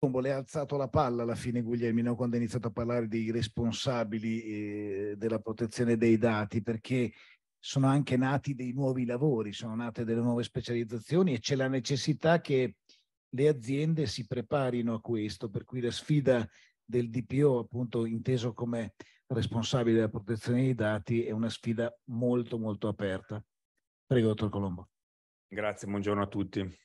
Colombo, le ha alzato la palla alla fine Guglielmino quando ha iniziato a parlare dei responsabili eh, della protezione dei dati perché sono anche nati dei nuovi lavori, sono nate delle nuove specializzazioni e c'è la necessità che le aziende si preparino a questo, per cui la sfida del DPO, appunto inteso come responsabile della protezione dei dati, è una sfida molto molto aperta. Prego, dottor Colombo. Grazie, buongiorno a tutti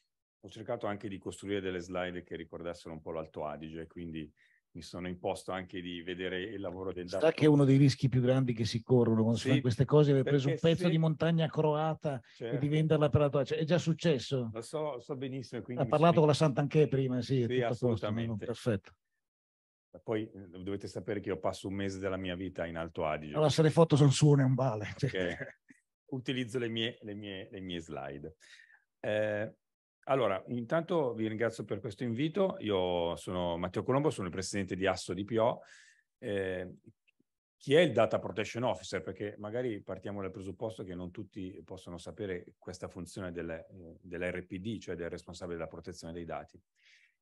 ho cercato anche di costruire delle slide che ricordassero un po' l'Alto Adige, quindi mi sono imposto anche di vedere il lavoro del Sa che è uno dei rischi più grandi che si corrono quando sì, si fanno queste cose, aver preso un pezzo sì. di montagna croata certo. e di certo. venderla per la tua... Cioè, è già successo. Lo so, lo so benissimo. Ha parlato con la Sant'Anché prima, sì. sì assolutamente. Posto, perfetto. Poi eh, dovete sapere che io passo un mese della mia vita in Alto Adige. Allora se le foto sono sue non vale. Cioè. Utilizzo le mie, le mie, le mie slide. Eh, allora, intanto vi ringrazio per questo invito. Io sono Matteo Colombo, sono il presidente di Asso DPO. Eh, chi è il Data Protection Officer? Perché magari partiamo dal presupposto che non tutti possono sapere questa funzione delle, eh, dell'RPD, cioè del responsabile della protezione dei dati.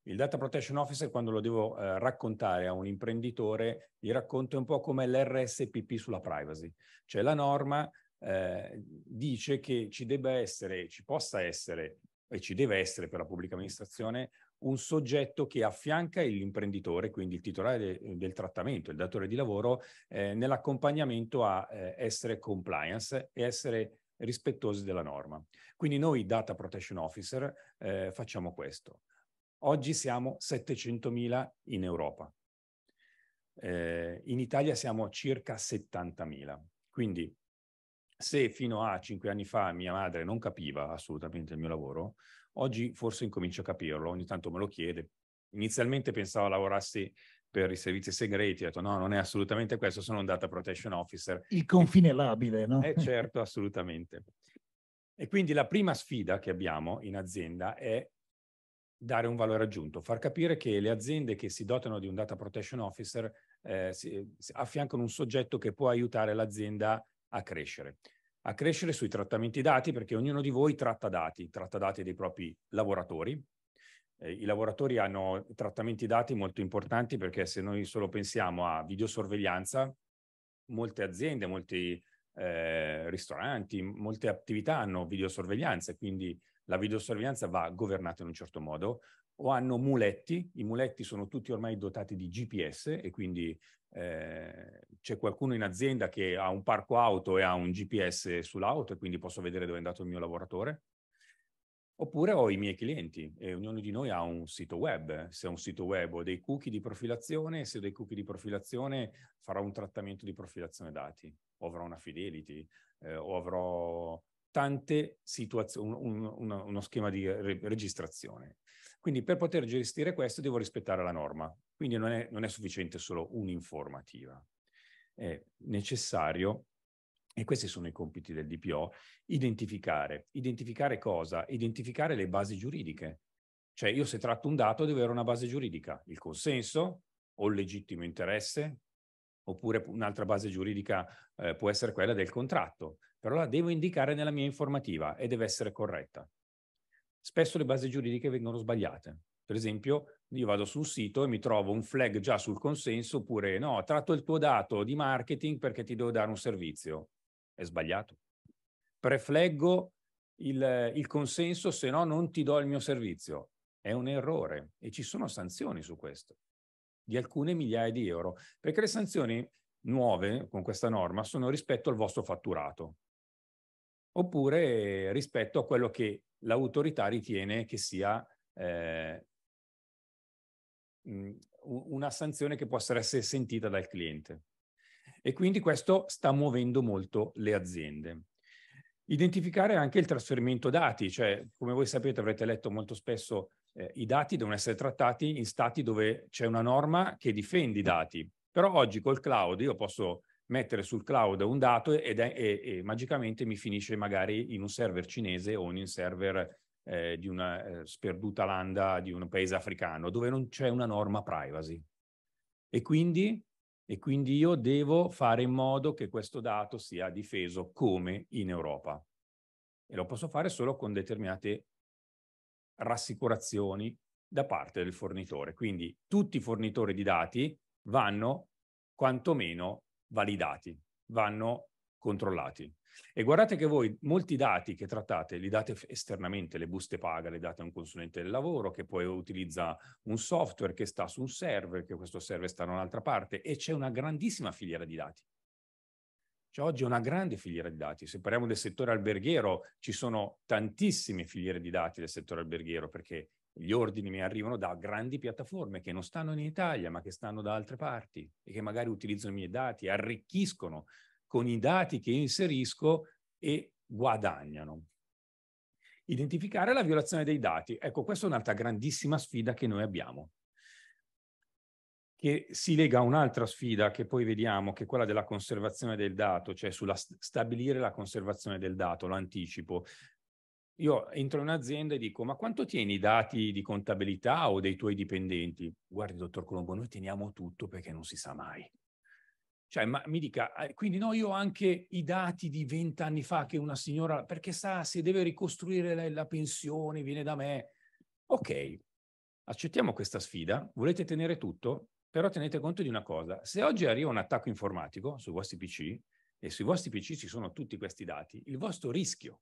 Il Data Protection Officer, quando lo devo eh, raccontare a un imprenditore, gli racconto un po' come l'RSPP sulla privacy, cioè la norma eh, dice che ci debba essere, ci possa essere e ci deve essere per la pubblica amministrazione un soggetto che affianca l'imprenditore, quindi il titolare de, eh, del trattamento, il datore di lavoro, eh, nell'accompagnamento a eh, essere compliance e essere rispettosi della norma. Quindi noi Data Protection Officer eh, facciamo questo. Oggi siamo 700.000 in Europa. Eh, in Italia siamo circa 70.000. Quindi se fino a cinque anni fa mia madre non capiva assolutamente il mio lavoro, oggi forse incomincio a capirlo, ogni tanto me lo chiede. Inizialmente pensavo lavorassi per i servizi segreti, ho detto no, non è assolutamente questo, sono un data protection officer. Il confine labile, no? Eh certo, assolutamente. E quindi la prima sfida che abbiamo in azienda è dare un valore aggiunto, far capire che le aziende che si dotano di un data protection officer eh, si, si affiancano un soggetto che può aiutare l'azienda a a crescere. A crescere sui trattamenti dati perché ognuno di voi tratta dati, tratta dati dei propri lavoratori. Eh, I lavoratori hanno trattamenti dati molto importanti perché se noi solo pensiamo a videosorveglianza, molte aziende, molti eh, ristoranti, molte attività hanno videosorveglianza, e quindi la videosorveglianza va governata in un certo modo, o hanno muletti, i muletti sono tutti ormai dotati di GPS e quindi eh, c'è qualcuno in azienda che ha un parco auto e ha un GPS sull'auto e quindi posso vedere dove è andato il mio lavoratore. Oppure ho i miei clienti e ognuno di noi ha un sito web. Se ho un sito web ho dei cookie di profilazione, se ho dei cookie di profilazione farò un trattamento di profilazione dati, o avrò una fidelity, eh, o avrò tante situazioni, un, un, uno schema di re- registrazione. Quindi per poter gestire questo devo rispettare la norma, quindi non è, non è sufficiente solo un'informativa, è necessario, e questi sono i compiti del DPO, identificare. Identificare cosa? Identificare le basi giuridiche. Cioè io se tratto un dato devo avere una base giuridica, il consenso o il legittimo interesse, oppure un'altra base giuridica eh, può essere quella del contratto però la devo indicare nella mia informativa e deve essere corretta. Spesso le basi giuridiche vengono sbagliate. Per esempio, io vado su un sito e mi trovo un flag già sul consenso oppure no, tratto il tuo dato di marketing perché ti devo dare un servizio. È sbagliato. Prefleggo il, il consenso, se no non ti do il mio servizio. È un errore e ci sono sanzioni su questo di alcune migliaia di euro, perché le sanzioni nuove con questa norma sono rispetto al vostro fatturato oppure rispetto a quello che l'autorità ritiene che sia eh, una sanzione che possa essere sentita dal cliente. E quindi questo sta muovendo molto le aziende. Identificare anche il trasferimento dati, cioè come voi sapete avrete letto molto spesso eh, i dati devono essere trattati in stati dove c'è una norma che difende i dati, però oggi col cloud io posso mettere sul cloud un dato ed è, e, e magicamente mi finisce magari in un server cinese o in un server eh, di una eh, sperduta landa di un paese africano dove non c'è una norma privacy. E quindi, e quindi io devo fare in modo che questo dato sia difeso come in Europa. E lo posso fare solo con determinate rassicurazioni da parte del fornitore. Quindi tutti i fornitori di dati vanno quantomeno validati, vanno controllati. E guardate che voi molti dati che trattate li date esternamente, le buste paga le date a un consulente del lavoro che poi utilizza un software che sta su un server, che questo server sta da un'altra parte e c'è una grandissima filiera di dati. Cioè oggi è una grande filiera di dati. Se parliamo del settore alberghiero, ci sono tantissime filiere di dati del settore alberghiero perché gli ordini mi arrivano da grandi piattaforme che non stanno in Italia, ma che stanno da altre parti e che magari utilizzano i miei dati, arricchiscono con i dati che inserisco e guadagnano. Identificare la violazione dei dati. Ecco, questa è un'altra grandissima sfida che noi abbiamo, che si lega a un'altra sfida che poi vediamo, che è quella della conservazione del dato, cioè sulla st- stabilire la conservazione del dato, l'anticipo. Io entro in un'azienda e dico, ma quanto tieni i dati di contabilità o dei tuoi dipendenti? Guardi, dottor Colombo, noi teniamo tutto perché non si sa mai. Cioè, ma mi dica, ah, quindi no, io ho anche i dati di vent'anni fa che una signora, perché sa, se deve ricostruire la, la pensione, viene da me. Ok, accettiamo questa sfida, volete tenere tutto, però tenete conto di una cosa, se oggi arriva un attacco informatico sui vostri PC e sui vostri PC ci sono tutti questi dati, il vostro rischio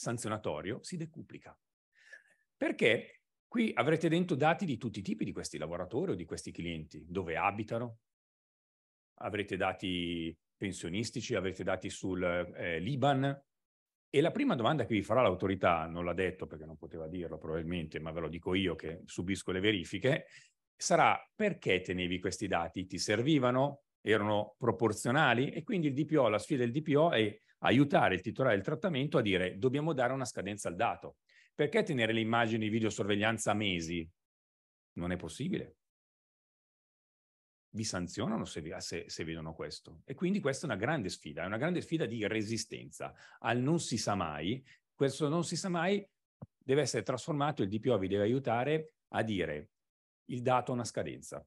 sanzionatorio si decuplica. Perché qui avrete dentro dati di tutti i tipi di questi lavoratori o di questi clienti, dove abitano, avrete dati pensionistici, avrete dati sul eh, Liban. E la prima domanda che vi farà l'autorità, non l'ha detto perché non poteva dirlo probabilmente, ma ve lo dico io che subisco le verifiche, sarà perché tenevi questi dati? Ti servivano? Erano proporzionali? E quindi il DPO, la sfida del DPO è aiutare il titolare del trattamento a dire dobbiamo dare una scadenza al dato. Perché tenere le immagini di videosorveglianza a mesi? Non è possibile. Vi sanzionano se, se, se vedono questo. E quindi questa è una grande sfida, è una grande sfida di resistenza al non si sa mai. Questo non si sa mai deve essere trasformato, il DPO vi deve aiutare a dire il dato ha una scadenza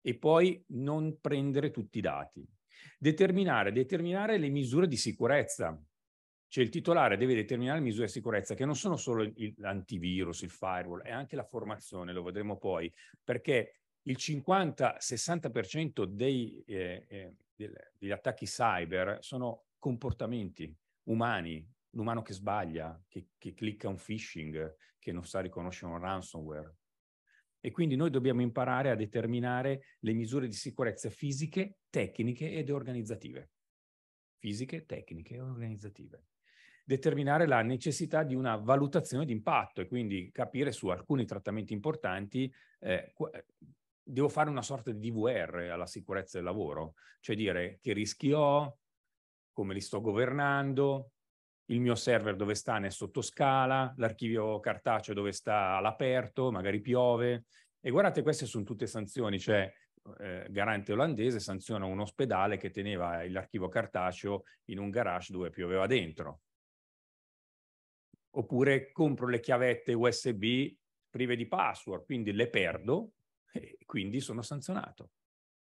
e poi non prendere tutti i dati, Determinare, determinare le misure di sicurezza. Cioè il titolare deve determinare le misure di sicurezza che non sono solo l'antivirus, il firewall, è anche la formazione, lo vedremo poi, perché il 50-60% dei, eh, eh, degli attacchi cyber sono comportamenti umani, l'umano che sbaglia, che, che clicca un phishing, che non sa riconoscere un ransomware, e quindi noi dobbiamo imparare a determinare le misure di sicurezza fisiche, tecniche ed organizzative. Fisiche, tecniche e organizzative. Determinare la necessità di una valutazione di impatto e quindi capire su alcuni trattamenti importanti eh, devo fare una sorta di DVR alla sicurezza del lavoro, cioè dire che rischi ho, come li sto governando, il mio server dove sta nel sottoscala, l'archivio cartaceo dove sta all'aperto, magari piove. E guardate, queste sono tutte sanzioni, cioè eh, garante olandese sanziona un ospedale che teneva l'archivio cartaceo in un garage dove pioveva dentro. Oppure compro le chiavette USB prive di password, quindi le perdo e quindi sono sanzionato.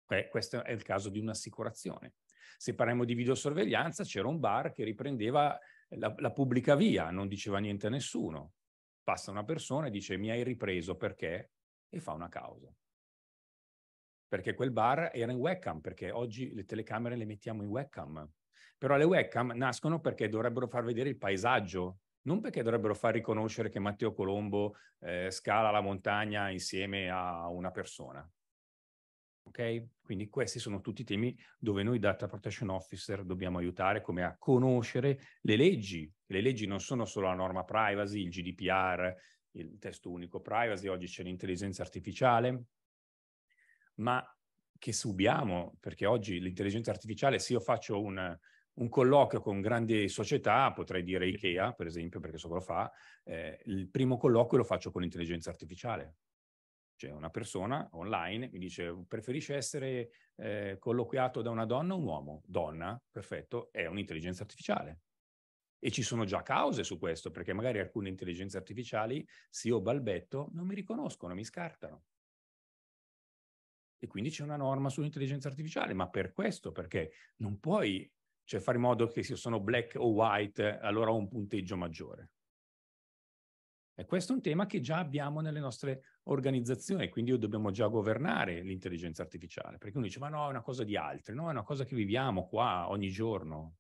Eh, questo è il caso di un'assicurazione. Se parliamo di videosorveglianza, c'era un bar che riprendeva la, la pubblica via, non diceva niente a nessuno. Passa una persona e dice mi hai ripreso perché? E fa una causa. Perché quel bar era in webcam, perché oggi le telecamere le mettiamo in webcam. Però le webcam nascono perché dovrebbero far vedere il paesaggio, non perché dovrebbero far riconoscere che Matteo Colombo eh, scala la montagna insieme a una persona. Okay? Quindi questi sono tutti temi dove noi data protection officer dobbiamo aiutare come a conoscere le leggi. Le leggi non sono solo la norma privacy, il GDPR, il testo unico privacy, oggi c'è l'intelligenza artificiale, ma che subiamo, perché oggi l'intelligenza artificiale, se io faccio un, un colloquio con grandi società, potrei dire Ikea, per esempio, perché so lo fa, eh, il primo colloquio lo faccio con l'intelligenza artificiale cioè una persona online mi dice preferisce essere eh, colloquiato da una donna o un uomo? Donna, perfetto, è un'intelligenza artificiale. E ci sono già cause su questo, perché magari alcune intelligenze artificiali, se io balbetto, non mi riconoscono, mi scartano. E quindi c'è una norma sull'intelligenza artificiale, ma per questo, perché non puoi cioè, fare in modo che se sono black o white, allora ho un punteggio maggiore. E questo è un tema che già abbiamo nelle nostre organizzazioni, quindi dobbiamo già governare l'intelligenza artificiale, perché uno dice ma no, è una cosa di altri, no, è una cosa che viviamo qua ogni giorno.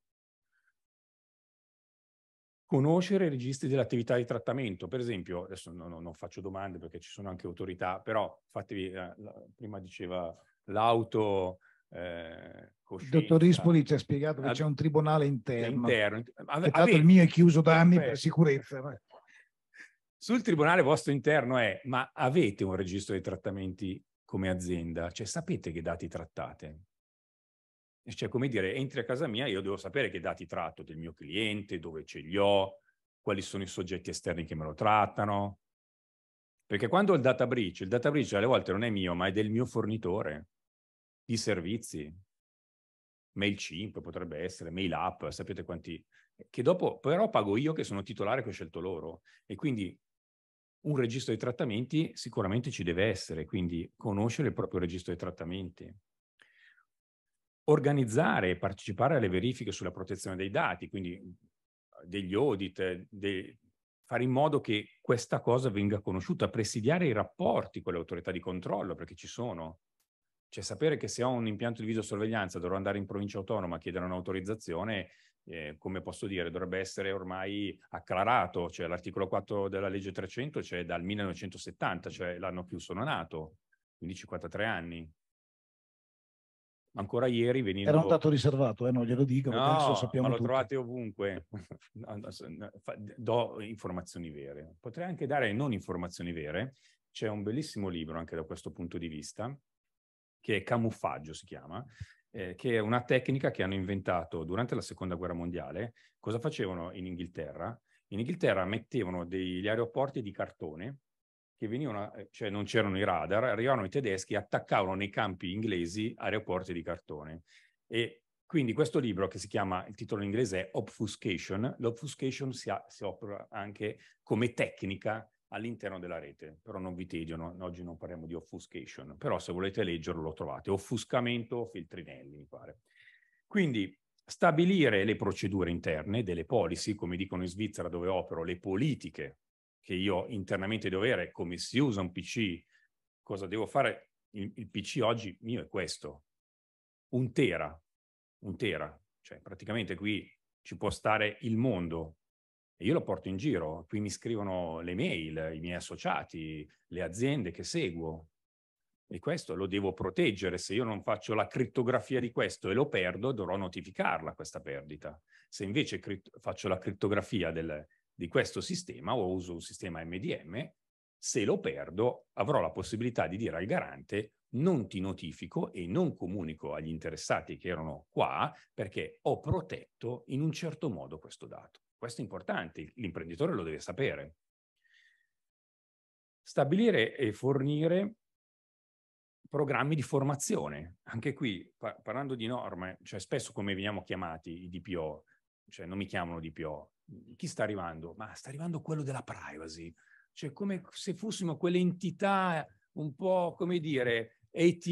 Conoscere i registri dell'attività di trattamento, per esempio, adesso non, non, faccio domande perché ci sono anche autorità, però fatevi, eh, prima diceva l'auto, eh, coscienza. Dottor Rispoli ci ha spiegato che c'è un tribunale interno. interno. Ave, ave, il mio è chiuso da anni perfetto. per sicurezza. Sul tribunale vostro interno è, ma avete un registro dei trattamenti come azienda? Cioè sapete che dati trattate? Cioè come dire, entri a casa mia, io devo sapere che dati tratto del mio cliente, dove ce li ho, quali sono i soggetti esterni che me lo trattano. Perché quando ho il data breach, il data breach alle volte non è mio, ma è del mio fornitore di servizi, MailChimp potrebbe essere, MailUp, sapete quanti, che dopo però pago io che sono titolare che ho scelto loro. E quindi un registro dei trattamenti sicuramente ci deve essere, quindi conoscere il proprio registro dei trattamenti. Organizzare e partecipare alle verifiche sulla protezione dei dati, quindi mhmm, degli audit, de, fare in modo che questa cosa venga conosciuta, presidiare i rapporti con le autorità di controllo, perché ci sono. Cioè sapere che se ho un impianto di videosorveglianza dovrò andare in provincia autonoma a chiedere un'autorizzazione eh, come posso dire, dovrebbe essere ormai acclarato, cioè l'articolo 4 della legge 300 c'è cioè dal 1970, cioè l'anno più sono nato, quindi 53 anni. Ancora ieri venivo... Era un dato riservato, eh? non glielo dico, no, lo sappiamo ma lo tutti. trovate ovunque. Do informazioni vere. Potrei anche dare non informazioni vere. C'è un bellissimo libro anche da questo punto di vista, che è Camuffaggio si chiama, eh, che è una tecnica che hanno inventato durante la seconda guerra mondiale. Cosa facevano in Inghilterra? In Inghilterra mettevano degli aeroporti di cartone che venivano, eh, cioè non c'erano i radar, arrivavano i tedeschi e attaccavano nei campi inglesi aeroporti di cartone. E quindi questo libro, che si chiama, il titolo in inglese è Obfuscation, l'obfuscation si, si opera anche come tecnica all'interno della rete, però non vi tedio, no? oggi non parliamo di offuscation, però se volete leggerlo lo trovate, offuscamento filtrinelli mi pare. Quindi stabilire le procedure interne delle policy, come dicono in Svizzera dove opero, le politiche che io internamente devo avere, come si usa un PC, cosa devo fare, il, il PC oggi mio è questo, un tera, un tera, cioè praticamente qui ci può stare il mondo e io lo porto in giro, qui mi scrivono le mail, i miei associati, le aziende che seguo. E questo lo devo proteggere. Se io non faccio la crittografia di questo e lo perdo, dovrò notificarla questa perdita. Se invece faccio la crittografia del, di questo sistema o uso un sistema MDM, se lo perdo avrò la possibilità di dire al garante non ti notifico e non comunico agli interessati che erano qua perché ho protetto in un certo modo questo dato. Questo è importante, l'imprenditore lo deve sapere. Stabilire e fornire programmi di formazione. Anche qui, par- parlando di norme, cioè spesso come veniamo chiamati i DPO, cioè non mi chiamano DPO, chi sta arrivando? Ma sta arrivando quello della privacy, cioè come se fossimo quell'entità un po', come dire, AT,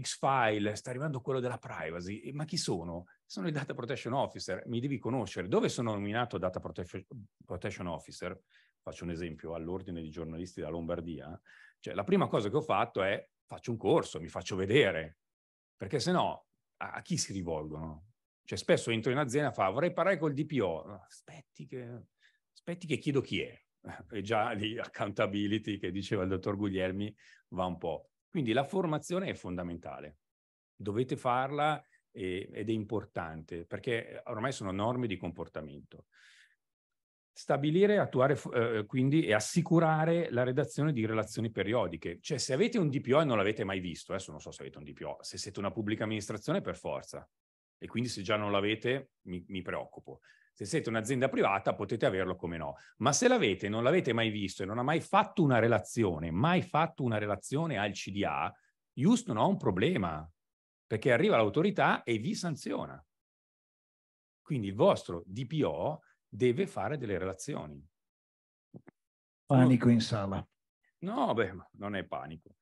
X-File, sta arrivando quello della privacy, ma chi sono? sono il data protection officer, mi devi conoscere. Dove sono nominato data protection, officer? Faccio un esempio all'ordine di giornalisti della Lombardia. Cioè, la prima cosa che ho fatto è faccio un corso, mi faccio vedere, perché se no a, a, chi si rivolgono? Cioè, spesso entro in azienda e fa vorrei parlare col DPO. Aspetti che, aspetti che chiedo chi è. E già lì accountability che diceva il dottor Guglielmi va un po'. Quindi la formazione è fondamentale. Dovete farla e, ed è importante perché ormai sono norme di comportamento. Stabilire, attuare eh, quindi e assicurare la redazione di relazioni periodiche. Cioè se avete un DPO e non l'avete mai visto, adesso non so se avete un DPO, se siete una pubblica amministrazione per forza e quindi se già non l'avete mi, mi preoccupo. Se siete un'azienda privata potete averlo come no, ma se l'avete e non l'avete mai visto e non ha mai fatto una relazione, mai fatto una relazione al CDA, Just non ha un problema, perché arriva l'autorità e vi sanziona. Quindi il vostro DPO deve fare delle relazioni. Panico in sala. No, beh, non è panico.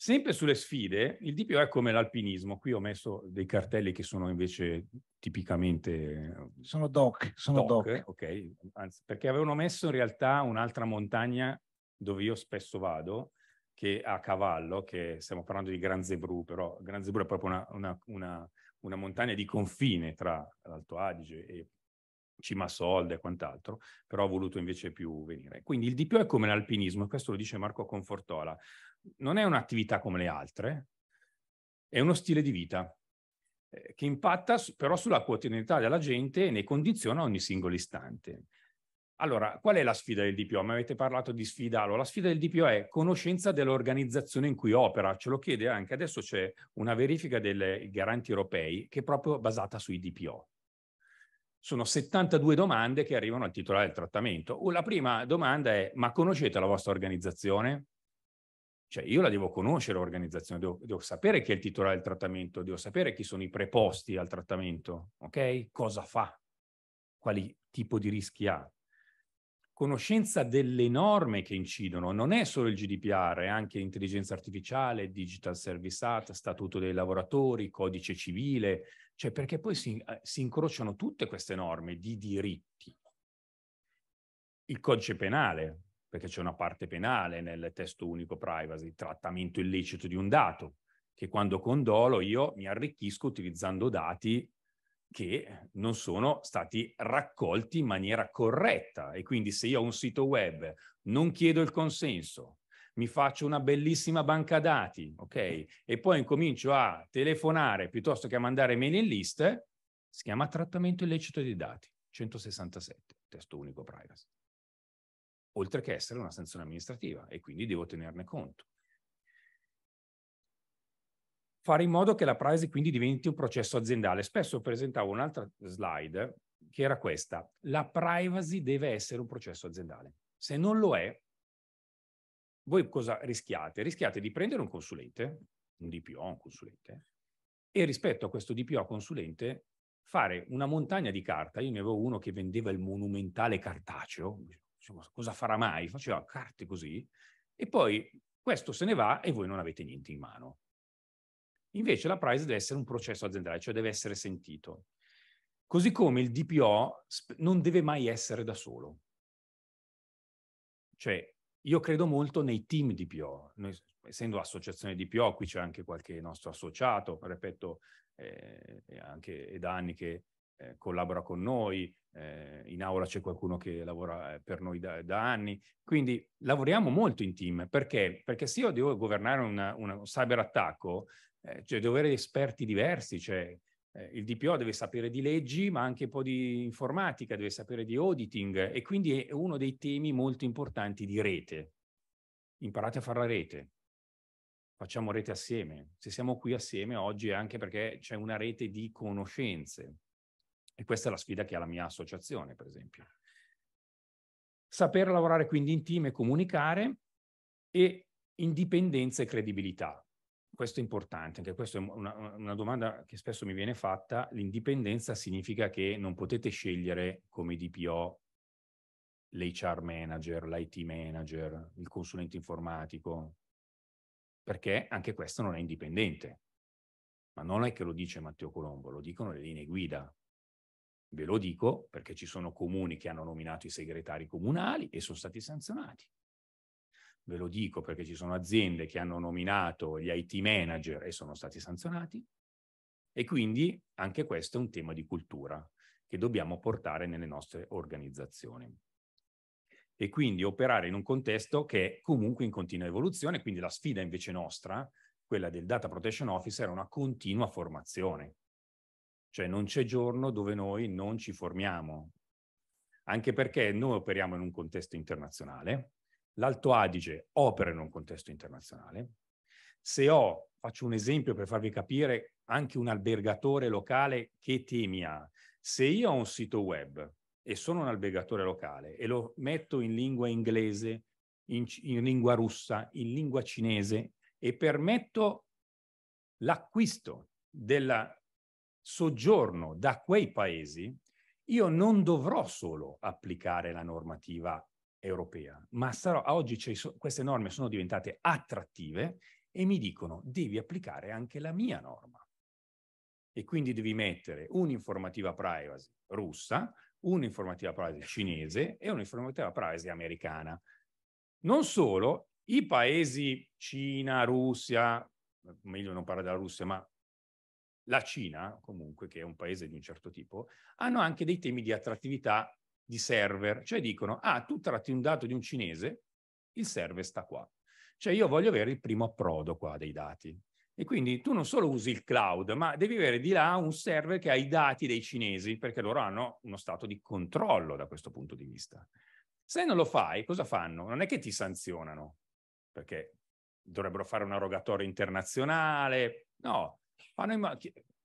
Sempre sulle sfide, il DPO è come l'alpinismo. Qui ho messo dei cartelli che sono invece tipicamente... Sono doc, sono doc. doc. Ok, Anzi, perché avevano messo in realtà un'altra montagna dove io spesso vado, che a cavallo, che stiamo parlando di Gran Zebru, però Gran Zebru è proprio una, una, una, una montagna di confine tra l'Alto Adige e Cimasolda e quant'altro, però ha voluto invece più venire. Quindi il DPO è come l'alpinismo, e questo lo dice Marco Confortola, non è un'attività come le altre, è uno stile di vita eh, che impatta però sulla quotidianità della gente e ne condiziona ogni singolo istante. Allora, qual è la sfida del DPO? Mi avete parlato di sfida. Allora, la sfida del DPO è conoscenza dell'organizzazione in cui opera. Ce lo chiede anche adesso c'è una verifica dei garanti europei che è proprio basata sui DPO. Sono 72 domande che arrivano al titolare del trattamento. Uh, la prima domanda è, ma conoscete la vostra organizzazione? Cioè, io la devo conoscere l'organizzazione, devo, devo sapere chi è il titolare del trattamento, devo sapere chi sono i preposti al trattamento, ok? Cosa fa? Quali tipo di rischi ha? conoscenza delle norme che incidono, non è solo il GDPR, è anche intelligenza artificiale, Digital Service Act, Statuto dei lavoratori, Codice civile, cioè perché poi si, eh, si incrociano tutte queste norme di diritti. Il codice penale, perché c'è una parte penale nel testo unico privacy, trattamento illecito di un dato, che quando condolo io mi arricchisco utilizzando dati che non sono stati raccolti in maniera corretta e quindi se io ho un sito web non chiedo il consenso, mi faccio una bellissima banca dati, ok? E poi incomincio a telefonare piuttosto che a mandare mail in list, si chiama trattamento illecito dei dati, 167, testo unico privacy. Oltre che essere una sanzione amministrativa e quindi devo tenerne conto fare in modo che la privacy quindi diventi un processo aziendale. Spesso presentavo un'altra slide che era questa. La privacy deve essere un processo aziendale. Se non lo è, voi cosa rischiate? Rischiate di prendere un consulente, un DPO, un consulente, e rispetto a questo DPO consulente fare una montagna di carta. Io ne avevo uno che vendeva il monumentale cartaceo, cosa farà mai? Faceva carte così, e poi questo se ne va e voi non avete niente in mano. Invece la price deve essere un processo aziendale, cioè deve essere sentito. Così come il DPO non deve mai essere da solo. Cioè, io credo molto nei team DPO. Noi, essendo associazione DPO, qui c'è anche qualche nostro associato, ripeto, eh, anche da anni che eh, collabora con noi, eh, in aula c'è qualcuno che lavora eh, per noi da, da, anni. Quindi lavoriamo molto in team. Perché? Perché se io devo governare una, una, un cyberattacco, eh, cioè devo avere esperti diversi, cioè eh, il DPO deve sapere di leggi, ma anche un po' di informatica, deve sapere di auditing e quindi è uno dei temi molto importanti di rete. Imparate a fare la rete, facciamo rete assieme. Se siamo qui assieme oggi è anche perché c'è una rete di conoscenze. E questa è la sfida che ha la mia associazione, per esempio. Saper lavorare quindi in team e comunicare e indipendenza e credibilità. Questo è importante, anche questa è una, una, domanda che spesso mi viene fatta. L'indipendenza significa che non potete scegliere come DPO l'HR manager, l'IT manager, il consulente informatico, perché anche questo non è indipendente. Ma non è che lo dice Matteo Colombo, lo dicono le linee guida, Ve lo dico perché ci sono comuni che hanno nominato i segretari comunali e sono stati sanzionati. Ve lo dico perché ci sono aziende che hanno nominato gli IT manager e sono stati sanzionati. E quindi anche questo è un tema di cultura che dobbiamo portare nelle nostre organizzazioni. E quindi operare in un contesto che è comunque in continua evoluzione, quindi la sfida invece nostra, quella del Data Protection Officer, è una continua formazione cioè non c'è giorno dove noi non ci formiamo, anche perché noi operiamo in un contesto internazionale, l'Alto Adige opera in un contesto internazionale. Se ho, faccio un esempio per farvi capire, anche un albergatore locale che temi ha. Se io ho un sito web e sono un albergatore locale e lo metto in lingua inglese, in, in lingua russa, in lingua cinese e permetto l'acquisto della soggiorno da quei paesi, io non dovrò solo applicare la normativa europea, ma sarò, oggi queste norme sono diventate attrattive e mi dicono devi applicare anche la mia norma. E quindi devi mettere un'informativa privacy russa, un'informativa privacy cinese e un'informativa privacy americana. Non solo, i paesi Cina, Russia, meglio non parlare della Russia, ma la Cina, comunque, che è un paese di un certo tipo, hanno anche dei temi di attrattività di server, cioè dicono, ah, tu tratti un dato di un cinese, il server sta qua. Cioè io voglio avere il primo approdo qua dei dati. E quindi tu non solo usi il cloud, ma devi avere di là un server che ha i dati dei cinesi, perché loro hanno uno stato di controllo da questo punto di vista. Se non lo fai, cosa fanno? Non è che ti sanzionano, perché dovrebbero fare una rogatoria internazionale, no, Fanno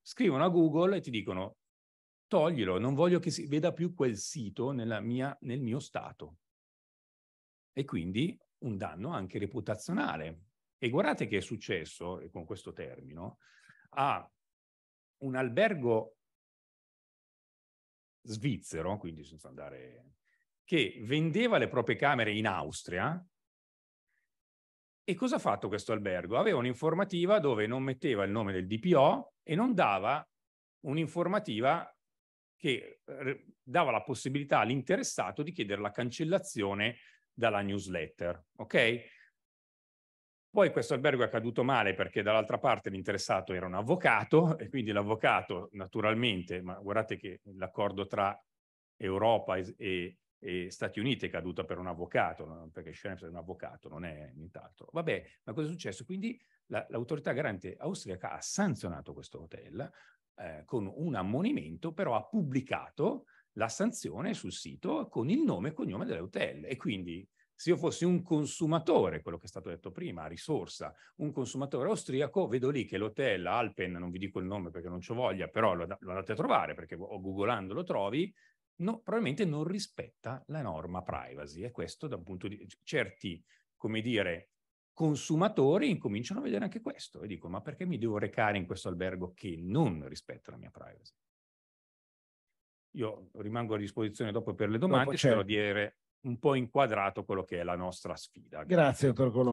scrivono a Google e ti dicono toglilo, non voglio che si veda più quel sito mia, nel mio stato. E quindi un danno anche reputazionale. E guardate che è successo, e con questo termine, a un albergo svizzero, quindi senza andare, che vendeva le proprie camere in Austria e cosa ha fatto questo albergo? Aveva un'informativa dove non metteva il nome del DPO e non dava un'informativa che eh, dava la possibilità all'interessato di chiedere la cancellazione dalla newsletter. Ok? Poi questo albergo è caduto male perché dall'altra parte l'interessato era un avvocato e quindi l'avvocato naturalmente, ma guardate che l'accordo tra Europa e, eh, Stati Uniti è caduta per un avvocato, perché Schrems è un avvocato, non è nient'altro. Vabbè, ma cosa è successo? Quindi la, l'autorità garante austriaca ha sanzionato questo hotel eh, con un ammonimento, però ha pubblicato la sanzione sul sito con il nome e cognome dell'hotel. E quindi se io fossi un consumatore, quello che è stato detto prima, a risorsa, un consumatore austriaco, vedo lì che l'hotel Alpen, non vi dico il nome perché non ci voglia, però lo, lo andate a trovare perché o googolando lo trovi, no, probabilmente non rispetta la norma privacy e questo da un punto di certi, come dire, consumatori incominciano a vedere anche questo e dicono ma perché mi devo recare in questo albergo che non rispetta la mia privacy? Io rimango a disposizione dopo per le domande, dopo, certo. spero di avere un po' inquadrato quello che è la nostra sfida. Grazie, dottor Colombo.